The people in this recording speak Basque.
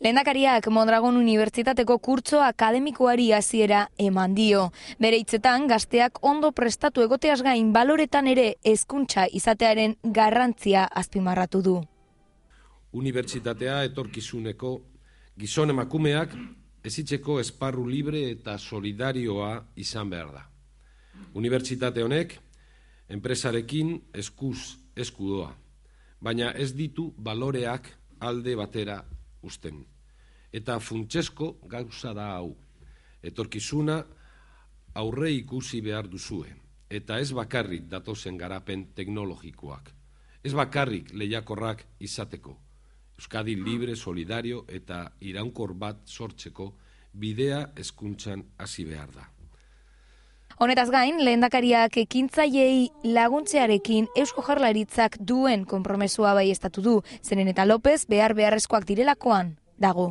Lehendakariak Mondragon Unibertsitateko kurtso akademikoari hasiera eman dio. Bere hitzetan gazteak ondo prestatu egoteaz gain baloretan ere hezkuntza izatearen garrantzia azpimarratu du. Unibertsitatea etorkizuneko gizon emakumeak ezitzeko esparru libre eta solidarioa izan behar da. Unibertsitate honek enpresarekin eskuz eskudoa, baina ez ditu baloreak alde batera usten. Eta funtsesko gauza da hau. Etorkizuna aurre ikusi behar duzue. Eta ez bakarrik datosen garapen teknologikoak. Ez bakarrik lehiakorrak izateko. Euskadi libre, solidario eta iraunkor bat sortzeko bidea eskuntzan hasi behar da. Honetaz gain, lehendakariak ekintzaileei laguntzearekin Eusko Jaurlaritzak duen konpromesua bai estatu du, zenen eta López behar beharrezkoak direlakoan dago.